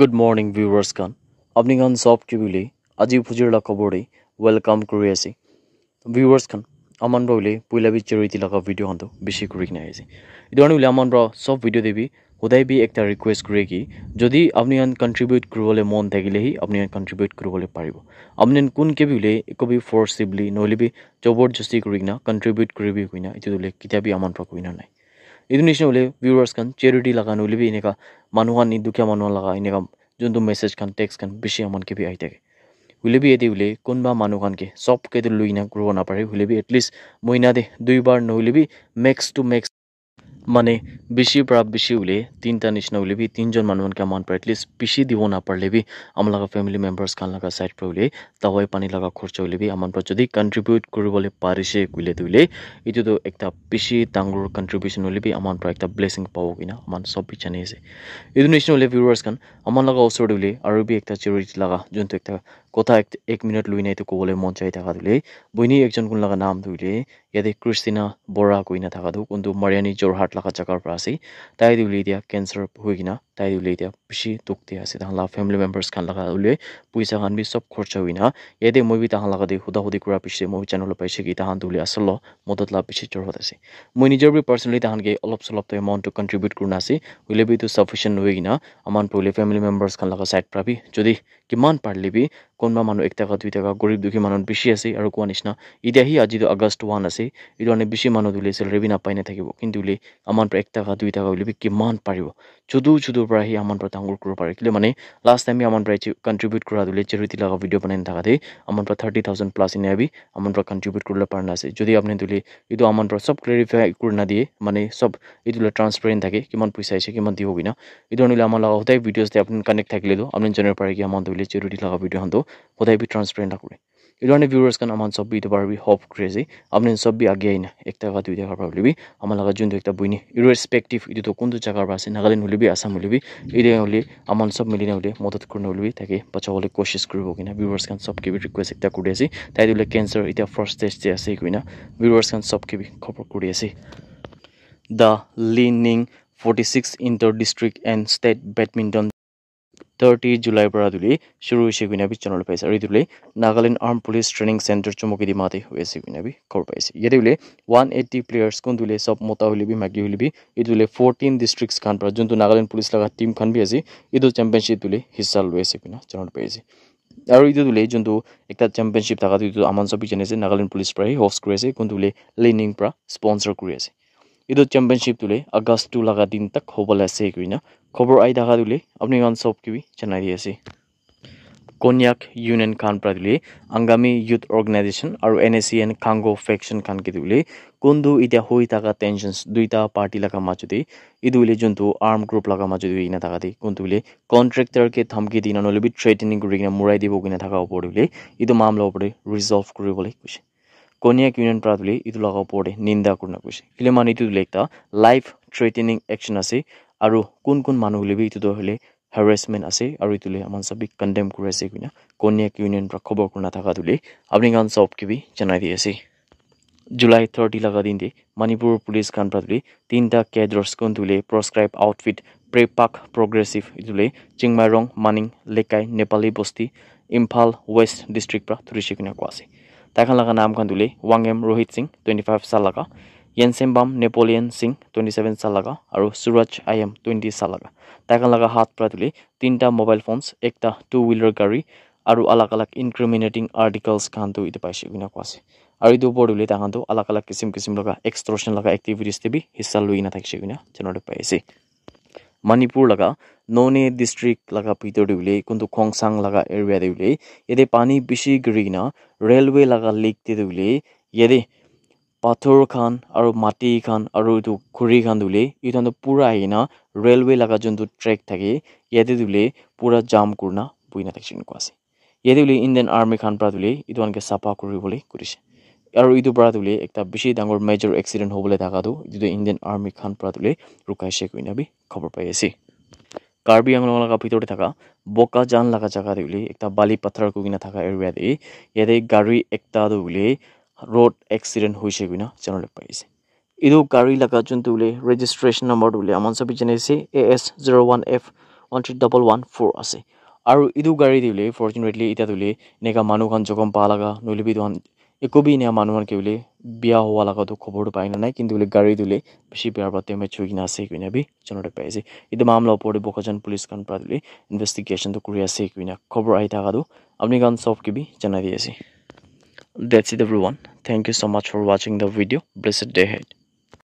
good morning viewers কান আপনিখন চব কি বুলি আজি ফুজিৰলা খবৰ দি ৱেলকাম কৰি আছে ভিউৱাৰ্ছ আমাৰ আমান বুলি পইলা বিচ চৰিত লগা ভিডিঅ'খনটো বেছি কৰি কিনে আহিছে ইধৰণে বুলি আমান বাৰু চব ভিডিঅ' দেৱী সদায় বি এটা ৰিকুৱেষ্ট কৰে কি যদি আপুনি ইয়াত কণ্ট্ৰিবিউট কৰিবলৈ মন থাকিলেহি আপুনি ইয়াত কণ্ট্ৰিবিউট কৰিবলৈ পাৰিব আপুনি কোনকে বুলি কবি ফৰ্চিবলি নহ'লে বি জবৰদস্তি কৰি কিনা কণ্ট্ৰিবিউট কৰিবি কিনা এইটো বোলে কেতিয়াবি আমাৰ পৰা কুইনা নাই এইটো নিচিনা বোলে ভিউৰাৰ্ছখন চেৰিটি লগা নুলিবি এনেকুৱা মানুহখন দুখীয়া মানুহ লগা এনেকুৱা যোনটো মেছেজ খান টেক্স খান বেছি আমাৰ কিবি আহি থাকে হুলিবি এদি বোলে কোনোবা মানুহখনকে চব কেইটো লৈ না কৰিব নাপাৰে হুলিবি এটলিষ্ট মহিনা দে দুইবাৰ নহলিবি মেক্স টু মেক্স মানে বেশি পৰা বেছি উলিয়ে তিনিটা নিচিনা উলিয়াবি তিনিজন মানুহ কেমান পাৰে এটলিষ্ট বেছি দিব নাপাৰিলেবি আমাৰ লগা ফেমিলি মেম্বাৰ্ছ কাৰণ লগা চাইড পৰা উলিয়াই টাৱাই পানী লগা খৰচ উলিয়াবি আমাৰ পৰা যদি কণ্ট্ৰিবিউট কৰিবলৈ পাৰিছে উলিয়াই দিলে এইটোতো এটা বেছি ডাঙৰ কণ্ট্ৰিবিউশ্যন উলিয়াবি আমাৰ পৰা এটা ব্লেছিং পাব কিনা আমাৰ চব পিছানে আছে এইটো নিচিনা উলিয়াই ভিউৱাৰ্ছ কাৰণ আমাৰ লগা ওচৰত উলিয়াই আৰু বি এটা চিৰিটি লগা যোনটো এটা কথা এক এক মিনিট লৈ নাই তো ক'বলৈ মন যায় থকা দিলে বৈনী একজন কোন লগা নাম ধৰিলে ইয়াতে ক্ৰিষ্টিনা বৰা কইনা থকাটো কোনটো মাৰিয়ানী জৰহাট লগা জেগাৰ পৰা আছে তাই ধৰিলে এতিয়া কেঞ্চাৰ হৈ কিনা তাই উলিয়াই দিয়া বেছি তুক্তি আছে তাহলে ফেমিলি মেম্বাৰ্ছ খান লগা উলিয়াই পইচা খান বি চব খৰচা হৈ না ইয়াতে মই বি তাহাৰ লগা দি সুধা সুধি কৰাৰ পিছে মই জানিবলৈ পাইছোঁ কি তাহান দুলি আচল মদত লাভ বেছি জৰুৰত আছে মই নিজৰ বি পাৰ্চনেলি তাহানকে অলপ চলপ তই এমাউণ্টটো কণ্ট্ৰিবিউট কৰোঁ আছে উলিয়াই বিতো চাফিচিয়েণ্ট হৈ কিনা আমান পৰিলে ফেমিলি মেম্বাৰ্ছ খান লগা চাইড পাবি যদি কিমান পাৰিলে বি কোনোবা মানুহ এক টকা দুই টকা গৰীব দুখী মানুহ বেছি আছে আৰু কোৱা নিচিনা এতিয়াহি আজিতো আগষ্ট ওৱান আছে এইটো কাৰণে বেছি মানুহ দিলে চেলেৰি বি নাপাই নাথাকিব কিন্তু দিলে আমাৰ পৰা এক টকা দুই টকা উলিয়াবি কিমান পাৰিব যদু যদুৰ পৰা সেই আমন প্ৰথা সংগ্ৰহ কৰিব পাৰে কিন্তু মানে লাষ্ট টাইম আমন প্ৰায় কণ্ট্ৰিবিউট কৰা দিলে চেৰিটি লগা ভিডিঅ' বনাই নাথাকা দেই আমন পৰা থাৰ্টি থাউজেণ্ড প্লাছ এনে আবি আমন পৰা কণ্ট্ৰিবিউট কৰিব পৰা নাছিল যদি আপুনি দিলে এইটো আমন পৰা চব ক্লেৰিফাই কৰি নাদিয়ে মানে চব এইটোলৈ ট্ৰান্সপেৰেণ্ট থাকে কিমান পইচা আহিছে কিমান দিব বিনা এইটো আনিলে আমাৰ লগা সদায় ভিডিঅ'তে আপুনি কানেক্ট থাকিলেতো আপুনি জানিব পাৰে কি আমন দিলে চেৰিটি লগা ভিডিঅ'খনটো সদায় বি ট্ৰান্সপেৰেণ্ট কৰে ইউৰণে ভিউৰছ কাৰণ আমাৰ চব্বি দিবাৰ বি হব ক্ৰেজি আপুনি চব্বি আগিয়াই না একটা বা দুইটা কাৰ পৰা উলিবি আমাৰ লগত যোনটো এটা বইনি ইৰেচপেক্টিভ এইটোতো কোনটো জেগাৰ পৰা আছে নাগালেণ্ড উলিবি আছাম উলিবি এইদৰে উলিয়ে আমাৰ চব মিলি নাই মদত কৰি নুলিবি তাকে বচাবলৈ কোচিছ কৰিব কিনা ভিউৰছ কাৰণ চব কিবি ৰিকুৱেষ্ট এটা কৰি আছে তাই দিলে কেঞ্চাৰ এতিয়া ফাৰ্ষ্ট ষ্টেজ যে আছে কিনা ভিউৰছ কাৰণ চব কিবি খবৰ কৰি আছে দ্য লিনিং forty six inter district and state badminton thirty জুলাইৰ পৰা দুলি চুৰু হৈছে গুইনাবি জনাবলৈ পাইছে আৰু এইটো বুলি Nagaland armed police training centre চমুকী দি মাতি হৈ আছে গুইনাবি খবৰ পাইছে ইয়াতে বোলে ওৱান এইটি প্লেয়াৰ্ছ কোন দিলে চব মতা উলিবি মাইকী উলিবি এইটো বোলে ফৰ্টিন ডিষ্ট্ৰিক্টছ খান পৰা যোনটো নাগালেণ্ড পুলিচ লগা টীমখন বি আছে এইটো চেম্পিয়নশ্বিপ বুলি হিচাপ লৈ আছে গুইনা জনাবলৈ পাইছে আৰু এইটো বোলে যোনটো এটা চেম্পিয়নশ্বিপ থকাটো এইটো আমাৰ চবি জানিছে নাগালেণ্ড পুলিচ পৰাই হষ্ট কৰি আছে কোনটো বোলে লিনিং পৰা স্পনচৰ কৰি আছে এইটো চেম্পিয়নশ্বিপ তোলে আগষ্ট টু লগা দিন তাক হবলে আছে কি না খবর আই থাকা তুলে আপনি সব কিবি জানাই দিয়ে আছে কনিয়াক ইউনিয়ন খান পরা তুলে Angami youth organization R N S C N কাঙ্গো ফেকশন খান কে তুলে কোনদু এটা হয়ে থাকা টেনশন দুইটা পার্টি লাগা মাজুদে ইদু বলে যোন আর্ম গ্রুপ লাগা মাজুদে ইনে থাকা দি কোনটু বলে কন্ট্রেক্টর কে থামকি দিন নলবি ট্রেটেনিং করে কিনা মুরাই দিব কিনা থাকা উপরে বলে ইদু মামলা উপরে রিজলভ করবলে কৈছে কনিয়াক ইউনিয়ন পৰা তুলি এইটো লগাৰ ওপৰতে নিন্দা কৰি নগৈছে কিলে মানে এইটো বোলে এটা লাইফ থ্ৰেটেনিং একশ্যন আছে আৰু কোন কোন মানুহ বুলি এইটো হ'লে হেৰাছমেণ্ট আছে আৰু এইটো লৈ আমাৰ চবেই কণ্ডেম কৰি আছে কোনে কনিয়াক ইউনিয়ন পৰা খবৰ কৰি নাথাকা তুলি আপুনি কাৰণ চব কিবি জনাই দি আছে জুলাই থাৰ্টি লগা দিনতে মণিপুৰ পুলিচ কাণ পৰা তুলি তিনিটা কেডৰ্ছ কোন তুলে prescribe outfit PREPAK progressive এইটোলৈ চিংমাইৰং মানিং লেকাই নেপালী বস্তি ইম্ফাল ৱেষ্ট ডিষ্ট্ৰিক্ট পৰা ধৰিছে কোনে কোৱা তাইখন লগা নামখন দিলে ৱাংগেম ৰোহিত সিং টুৱেণ্টি ফাইভ চাল লগা য়েনচেম বাম নেপলিয়ন সিং টুৱেণ্টি চেভেন চাল লগা আৰু সুৰজ আই এম টুৱেণ্টি চাল লগা তাইখন লগা হাত পৰা তুলি তিনিটা মোবাইল ফোনচ একটা টু হুইলাৰ গাড়ী আৰু আলগ আলগ ইনক্ৰিমিনেটিং আৰ্টিকলছ খানটো ইটো পাইছে বুলি কোৱা আছে আৰু ইটো ওপৰত দিলে তাইখনটো আলগ আলগ কিছুম কিছুম লগা এক্সট্ৰেশ্যন লগা এক্টিভিটিজ দিবি হিচাপ লৈ নাথাকিছে বুলি জনাব পাৰিছে মণিপুৰ লগা নৌনে ডিষ্ট্ৰিক্ট লগা ভিতৰ দি বুলি কোনটো খংচাং লগা এৰিয়া দি বুলি ইয়াতে পানী বেছি গৰি কিনা ৰেলৱে লগা লীক দি দি বুলি ইয়াতে পাথৰ খান আৰু মাটি খান আৰু এইটো খুৰি খান দি বুলি এইটো পূৰা আহি কিনা ৰেলৱে লগা যোনটো ট্ৰেক থাকে ইয়াতে দি বুলি পূৰা জাম কৰ না বুই নাথাকিছে এনেকুৱা আছে ইয়াতে বুলি ইণ্ডিয়ান আৰ্মি খান পৰা দি বুলি এইটো এনেকৈ চাফা কৰিবলৈ কৰিছে আৰু এইটো পৰা তুলি এটা বেছি ডাঙৰ মেজৰ এক্সিডেণ্ট হ'বলৈ থকাটো যিটো ইণ্ডিয়ান আৰ্মী খান পৰা তুলি ৰোকাইছে কৈ আমি খবৰ পাই আছে কাৰ্বি আংলং লগা ভিতৰতে থকা বকা জান লগা জেগা দি বুলি এটা বালি পাথৰ কৈ থকা এৰিয়া দি ইয়াতে গাড়ী একটাটো বুলি ৰোড এক্সিডেণ্ট হৈছে কৈ জানিবলৈ পাইছে এইটো গাড়ী লগা যোনটো বুলি ৰেজিষ্ট্ৰেশ্যন নম্বৰটো বুলি আমাৰ ছবি জানিছে A S zero' one F one three double one four আছে আৰু এইটো গাড়ী দি বুলি ফৰ্চুনেটলি এতিয়া তুলি এনেকুৱা মানুহখন জগম পাৱা লগা নলবিধান একো বি নাই মানুহৰ কি বুলি বিয়া হোৱা লগাটো খবৰটো পাই নাই কিন্তু বোলে গাড়ী দিলে বেছি বিয়াৰ পৰা তেওঁ চুই কিনে আছে কিনে বি জনতে পাই আছে এইটো মামলাৰ ওপৰত বহুজন পুলিচ খন পৰা দিলে ইনভেষ্টিগেশ্যনটো কৰি আছে কিনে খবৰ আহি থকাটো আপুনি কাৰণ চব কিবি জনাই দি আছে that's it everyone thank you so' much for ৱাচিং the video' blessed day head